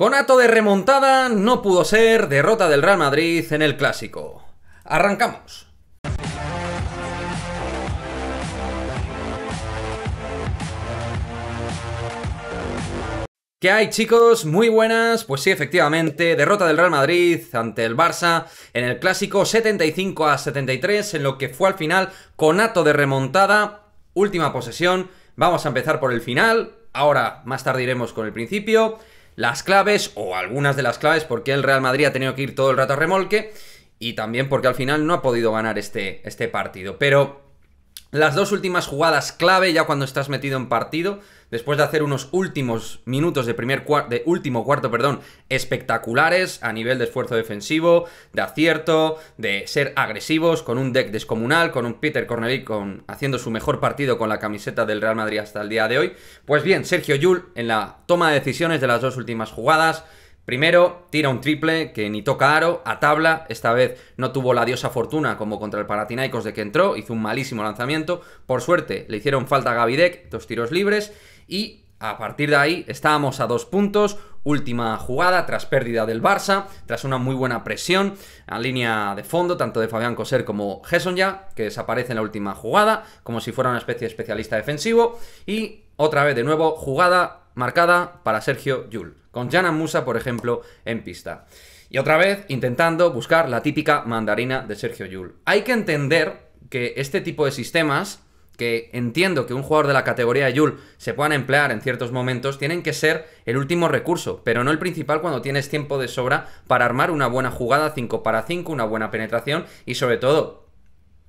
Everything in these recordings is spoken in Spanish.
Conato de remontada no pudo ser, derrota del Real Madrid en el clásico. Arrancamos. ¿Qué hay chicos? Muy buenas. Pues sí, efectivamente, derrota del Real Madrid ante el Barça en el clásico 75 a 73 en lo que fue al final conato de remontada, última posesión. Vamos a empezar por el final, ahora más tarde iremos con el principio las claves o algunas de las claves porque el Real Madrid ha tenido que ir todo el rato a remolque y también porque al final no ha podido ganar este, este partido. Pero las dos últimas jugadas clave ya cuando estás metido en partido, después de hacer unos últimos minutos de, primer de último cuarto, perdón, espectaculares a nivel de esfuerzo defensivo, de acierto, de ser agresivos con un deck descomunal, con un Peter Cornelic con haciendo su mejor partido con la camiseta del Real Madrid hasta el día de hoy. Pues bien, Sergio Yul en la toma de decisiones de las dos últimas jugadas, Primero, tira un triple que ni toca aro, a tabla, esta vez no tuvo la diosa fortuna como contra el Paratinaicos de que entró, hizo un malísimo lanzamiento, por suerte le hicieron falta a Gavidec, dos tiros libres y a partir de ahí estábamos a dos puntos, última jugada tras pérdida del Barça, tras una muy buena presión a línea de fondo, tanto de Fabián Coser como Gesson ya, que desaparece en la última jugada, como si fuera una especie de especialista defensivo, y otra vez de nuevo jugada marcada para Sergio Yul, con Jana Musa, por ejemplo, en pista. Y otra vez intentando buscar la típica mandarina de Sergio Yul. Hay que entender que este tipo de sistemas, que entiendo que un jugador de la categoría de Yul se puedan emplear en ciertos momentos, tienen que ser el último recurso, pero no el principal cuando tienes tiempo de sobra para armar una buena jugada 5 para 5, una buena penetración y sobre todo,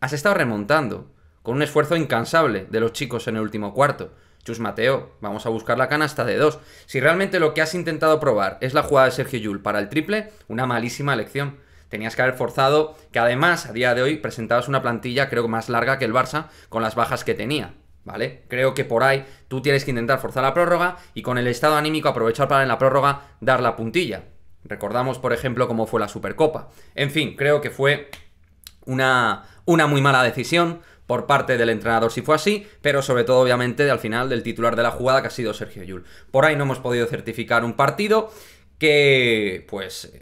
has estado remontando con un esfuerzo incansable de los chicos en el último cuarto. Chus Mateo, vamos a buscar la canasta de dos. Si realmente lo que has intentado probar es la jugada de Sergio Yul para el triple, una malísima elección. Tenías que haber forzado que además a día de hoy presentabas una plantilla creo que más larga que el Barça con las bajas que tenía. ¿Vale? Creo que por ahí tú tienes que intentar forzar la prórroga y con el estado anímico aprovechar para en la prórroga dar la puntilla. Recordamos, por ejemplo, cómo fue la Supercopa. En fin, creo que fue una, una muy mala decisión por parte del entrenador si fue así, pero sobre todo obviamente al final del titular de la jugada que ha sido Sergio Yul. Por ahí no hemos podido certificar un partido que pues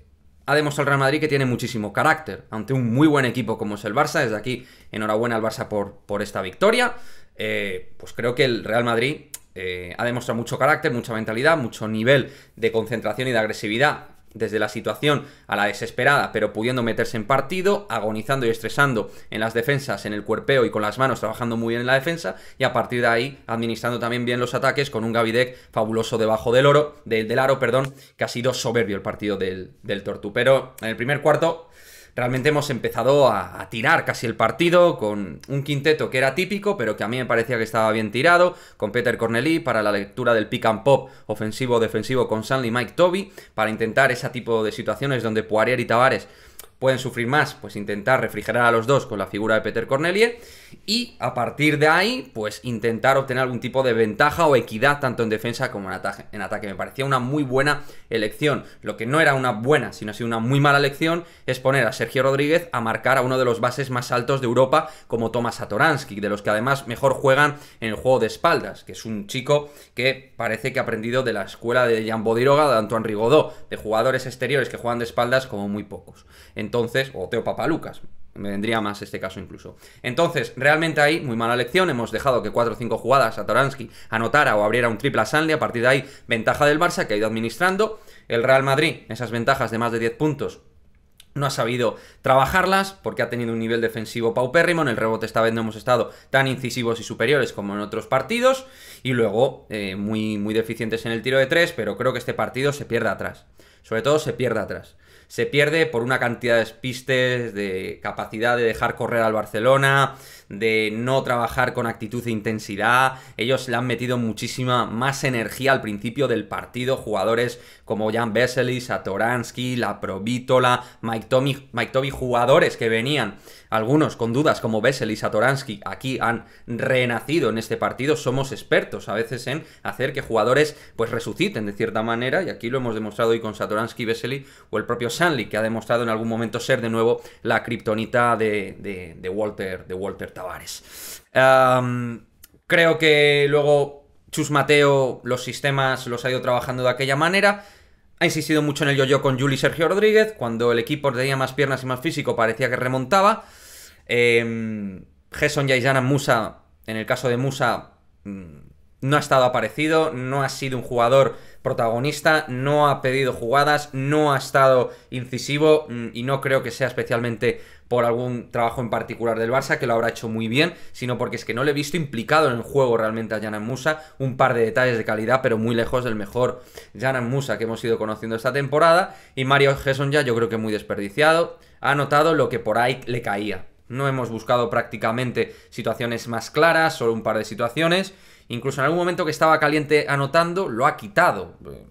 ha demostrado el Real Madrid que tiene muchísimo carácter ante un muy buen equipo como es el Barça. Desde aquí enhorabuena al Barça por, por esta victoria. Eh, pues creo que el Real Madrid eh, ha demostrado mucho carácter, mucha mentalidad, mucho nivel de concentración y de agresividad desde la situación a la desesperada, pero pudiendo meterse en partido, agonizando y estresando en las defensas, en el cuerpeo y con las manos trabajando muy bien en la defensa, y a partir de ahí administrando también bien los ataques con un Gavidec fabuloso debajo del oro, del, del aro, perdón, que ha sido soberbio el partido del, del Tortu. Pero en el primer cuarto realmente hemos empezado a, tirar casi el partido con un quinteto que era típico, pero que a mí me parecía que estaba bien tirado, con Peter Cornelly, para la lectura del pick and pop ofensivo-defensivo con y Mike Toby, para intentar ese tipo de situaciones donde Poirier y Tavares pueden sufrir más, pues intentar refrigerar a los dos con la figura de Peter Cornelie y a partir de ahí, pues intentar obtener algún tipo de ventaja o equidad tanto en defensa como en ataque. En ataque. Me parecía una muy buena elección. Lo que no era una buena, sino así una muy mala elección, es poner a Sergio Rodríguez a marcar a uno de los bases más altos de Europa como Tomas Satoransky, de los que además mejor juegan en el juego de espaldas, que es un chico que parece que ha aprendido de la escuela de Jan Bodiroga, de Antoine Rigaudot, de jugadores exteriores que juegan de espaldas como muy pocos. Entonces, o Teo Papalucas, me vendría más este caso incluso. Entonces, realmente ahí, muy mala elección, hemos dejado que 4 o 5 jugadas a Toransky anotara o abriera un triple a a partir de ahí, ventaja del Barça que ha ido administrando, el Real Madrid, esas ventajas de más de 10 puntos, no ha sabido trabajarlas porque ha tenido un nivel defensivo paupérrimo. En el rebote esta vez no hemos estado tan incisivos y superiores como en otros partidos. Y luego eh, muy, muy deficientes en el tiro de tres, pero creo que este partido se pierde atrás. Sobre todo se pierde atrás se pierde por una cantidad de pistes, de capacidad de dejar correr al Barcelona, de no trabajar con actitud e intensidad. Ellos le han metido muchísima más energía al principio del partido. Jugadores como Jan Vesely, Satoransky, La Provítola, Mike Tommy Mike Toby, jugadores que venían algunos con dudas como Bessel y Satoransky aquí han renacido en este partido. Somos expertos a veces en hacer que jugadores pues resuciten de cierta manera y aquí lo hemos demostrado hoy con Satoransky, Besseli o el propio Sanli que ha demostrado en algún momento ser de nuevo la kriptonita de, Walter, de Walter Tavares. creo que luego Chus Mateo los sistemas los ha ido trabajando de aquella manera. Ha insistido mucho en el yo-yo con Juli Sergio Rodríguez, cuando el equipo tenía más piernas y más físico parecía que remontaba. Eh, em, Gerson Yaisana Musa, en el caso de Musa, mm, no ha estado aparecido, no ha sido un jugador protagonista, no ha pedido jugadas, no ha estado incisivo mm, y no creo que sea especialmente por algún trabajo en particular del Barça, que lo habrá hecho muy bien, sino porque es que no le he visto implicado en el juego realmente a Janan Musa, un par de detalles de calidad, pero muy lejos del mejor Janan Musa que hemos ido conociendo esta temporada, y Mario Gesson ya yo creo que muy desperdiciado, ha notado lo que por ahí le caía. No hemos buscado prácticamente situaciones más claras, solo un par de situaciones, Incluso en algún momento que estaba caliente anotando, lo ha quitado. Eh,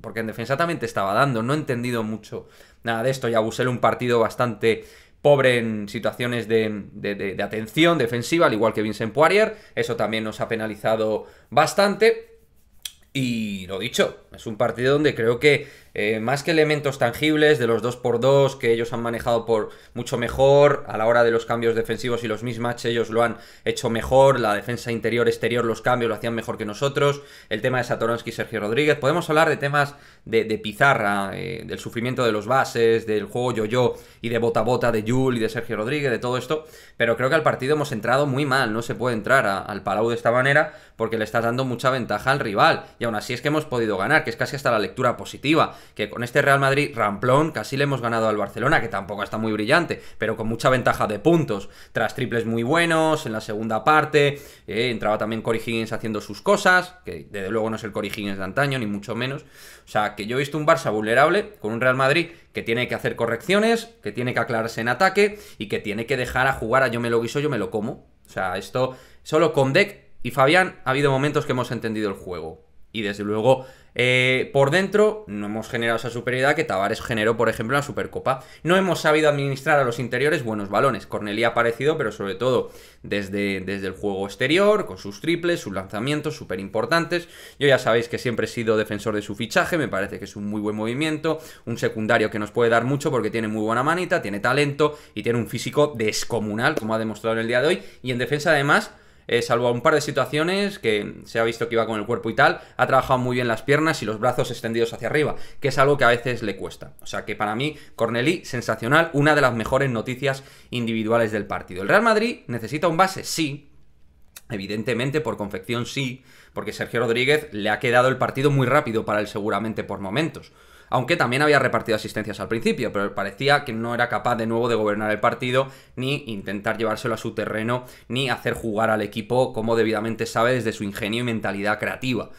porque en defensa también te estaba dando. No he entendido mucho nada de esto. Y Abusel un partido bastante pobre en situaciones de, de, de, atención defensiva, al igual que Vincent Poirier. Eso también nos ha penalizado bastante. Y lo dicho, es un partido donde creo que eh, más que elementos tangibles de los 2x2 que ellos han manejado por mucho mejor a la hora de los cambios defensivos y los mismatches, ellos lo han hecho mejor, la defensa interior exterior los cambios lo hacían mejor que nosotros, el tema de Satoransky y Sergio Rodríguez, podemos hablar de temas de, pizarra, eh, del sufrimiento de los bases, del juego yo-yo y de bota-bota de Yul y de Sergio Rodríguez, de todo esto, pero creo que al partido hemos entrado muy mal, no se puede entrar al Palau de esta manera porque le estás dando mucha ventaja al rival y aún así es que hemos podido ganar, que es casi hasta la lectura positiva que con este Real Madrid ramplón casi le hemos ganado al Barcelona, que tampoco está muy brillante, pero con mucha ventaja de puntos, tras triples muy buenos en la segunda parte, eh, entraba también Cory Higgins haciendo sus cosas, que desde luego no es el Cory Higgins de antaño, ni mucho menos. O sea, que yo he visto un Barça vulnerable con un Real Madrid que tiene que hacer correcciones, que tiene que aclararse en ataque y que tiene que dejar a jugar a yo me lo guiso, yo me lo como. O sea, esto solo con Deck y Fabián ha habido momentos que hemos entendido el juego. Y desde luego, eh, por dentro, no hemos generado esa superioridad que Tavares generó, por ejemplo, en la Supercopa. No hemos sabido administrar a los interiores buenos balones. cornelia ha aparecido, pero sobre todo desde, desde el juego exterior, con sus triples, sus lanzamientos súper importantes. Yo ya sabéis que siempre he sido defensor de su fichaje, me parece que es un muy buen movimiento. Un secundario que nos puede dar mucho porque tiene muy buena manita, tiene talento y tiene un físico descomunal, como ha demostrado en el día de hoy. Y en defensa, además eh, salvo a un par de situaciones que se ha visto que iba con el cuerpo y tal, ha trabajado muy bien las piernas y los brazos extendidos hacia arriba, que es algo que a veces le cuesta. O sea que para mí, Cornelí, sensacional, una de las mejores noticias individuales del partido. El Real Madrid necesita un base, sí, Evidentemente, por confección sí, porque Sergio Rodríguez le ha quedado el partido muy rápido para él seguramente por momentos aunque también había repartido asistencias al principio, pero parecía que no era capaz de nuevo de gobernar el partido, ni intentar llevárselo a su terreno, ni hacer jugar al equipo como debidamente sabe desde su ingenio y mentalidad creativa.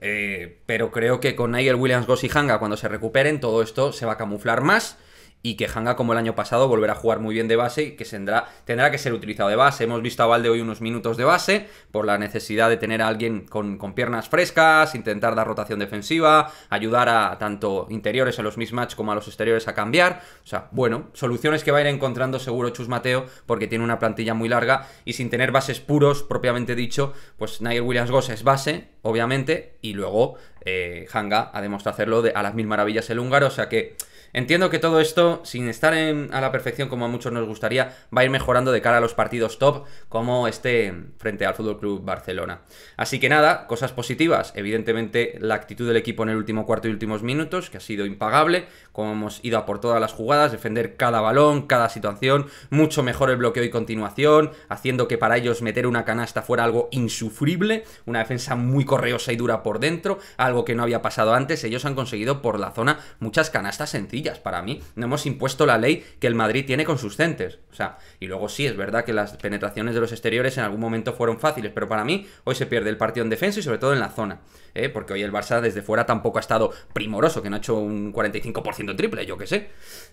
Eh, pero creo que con Nigel Williams, Goss y Hanga, cuando se recuperen, todo esto se va a camuflar más y que Hanga, como el año pasado, volverá a jugar muy bien de base y que tendrá, tendrá que ser utilizado de base. Hemos visto a Valde hoy unos minutos de base por la necesidad de tener a alguien con, piernas frescas, intentar dar rotación defensiva, ayudar a tanto interiores en los mismatch como a los exteriores a cambiar. O sea, bueno, soluciones que va a ir encontrando seguro Chus Mateo porque tiene una plantilla muy larga y sin tener bases puros, propiamente dicho, pues Nigel Williams-Goss es base, obviamente, y luego eh, Hanga ha demostrado hacerlo de, a las mil maravillas el húngaro, o sea que... Entiendo que todo esto, sin estar a la perfección como a muchos nos gustaría, va a ir mejorando de cara a los partidos top, como este frente al FC Barcelona. Así que nada, cosas positivas. Evidentemente, la actitud del equipo en el último cuarto y últimos minutos, que ha sido impagable, como hemos ido a por todas las jugadas, defender cada balón, cada situación, mucho mejor el bloqueo y continuación, haciendo que para ellos meter una canasta fuera algo insufrible, una defensa muy correosa y dura por dentro, algo que no había pasado antes. Ellos han conseguido por la zona muchas canastas sencillas para mí. No hemos impuesto la ley que el Madrid tiene con sus centes. O sea, y luego sí, es verdad que las penetraciones de los exteriores en algún momento fueron fáciles, pero para mí hoy se pierde el partido en defensa y sobre todo en la zona. ¿eh? Porque hoy el Barça desde fuera tampoco ha estado primoroso, que no ha hecho un 45% triple, yo qué sé.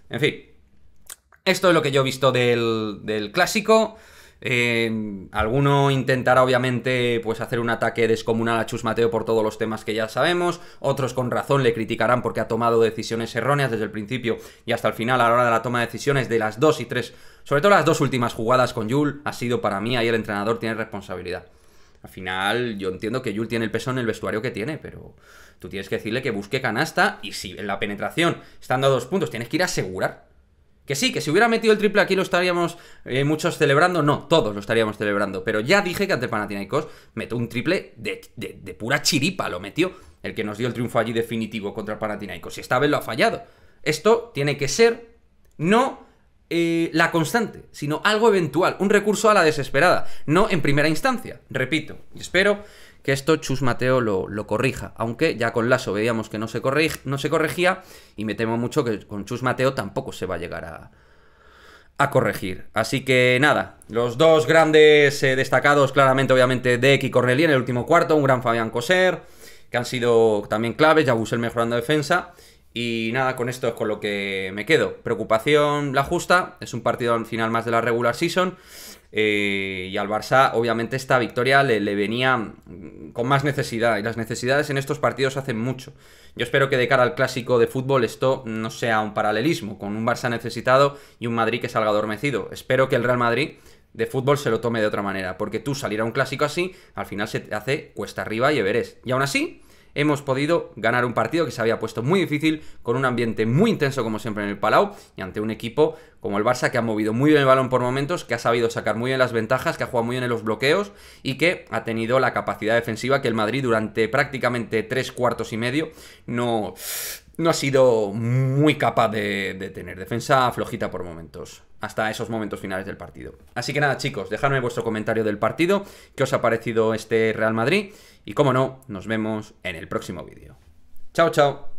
En fin, esto es lo que yo he visto del, del clásico. Eh, alguno intentará obviamente pues hacer un ataque descomunal a Chus Mateo por todos los temas que ya sabemos, otros con razón le criticarán porque ha tomado decisiones erróneas desde el principio y hasta el final a la hora de la toma de decisiones de las dos y tres, sobre todo las dos últimas jugadas con Yul, ha sido para mí ahí el entrenador tiene responsabilidad. Al final, yo entiendo que Yul tiene el peso en el vestuario que tiene, pero tú tienes que decirle que busque canasta y si en la penetración, estando a dos puntos, tienes que ir a asegurar. Que sí, que si hubiera metido el triple aquí lo estaríamos eh, muchos celebrando. No, todos lo estaríamos celebrando. Pero ya dije que ante Panathinaikos metió un triple de, pura chiripa, lo metió. El que nos dio el triunfo allí definitivo contra el Panathinaikos. Y esta vez lo ha fallado. Esto tiene que ser no eh, la constante, sino algo eventual. Un recurso a la desesperada. No en primera instancia. Repito, y espero que esto Chus Mateo lo, lo corrija, aunque ya con Lasso veíamos que no se, no se corregía y me temo mucho que con Chus Mateo tampoco se va a llegar a, a corregir. Así que nada, los dos grandes eh, destacados claramente obviamente Deck y Corneli en el último cuarto, un gran Fabián Coser, que han sido también claves, el mejorando defensa y nada, con esto es con lo que me quedo. Preocupación la justa, es un partido al final más de la regular season. Eh, y al Barça, obviamente, esta victoria le, le, venía mm, con más necesidad. Y las necesidades en estos partidos hacen mucho. Yo espero que de cara al clásico de fútbol esto no sea un paralelismo, con un Barça necesitado y un Madrid que salga adormecido. Espero que el Real Madrid de fútbol se lo tome de otra manera, porque tú salir a un clásico así, al final se te hace cuesta arriba y Everest. Y aún así, hemos podido ganar un partido que se había puesto muy difícil, con un ambiente muy intenso como siempre en el Palau y ante un equipo como el Barça que ha movido muy bien el balón por momentos, que ha sabido sacar muy bien las ventajas, que ha jugado muy bien en los bloqueos y que ha tenido la capacidad defensiva que el Madrid durante prácticamente tres cuartos y medio no, no ha sido muy capaz de, tener defensa flojita por momentos, hasta esos momentos finales del partido. Así que nada chicos, dejadme vuestro comentario del partido, qué os ha parecido este Real Madrid y como no, nos vemos en el próximo vídeo. Chao, chao.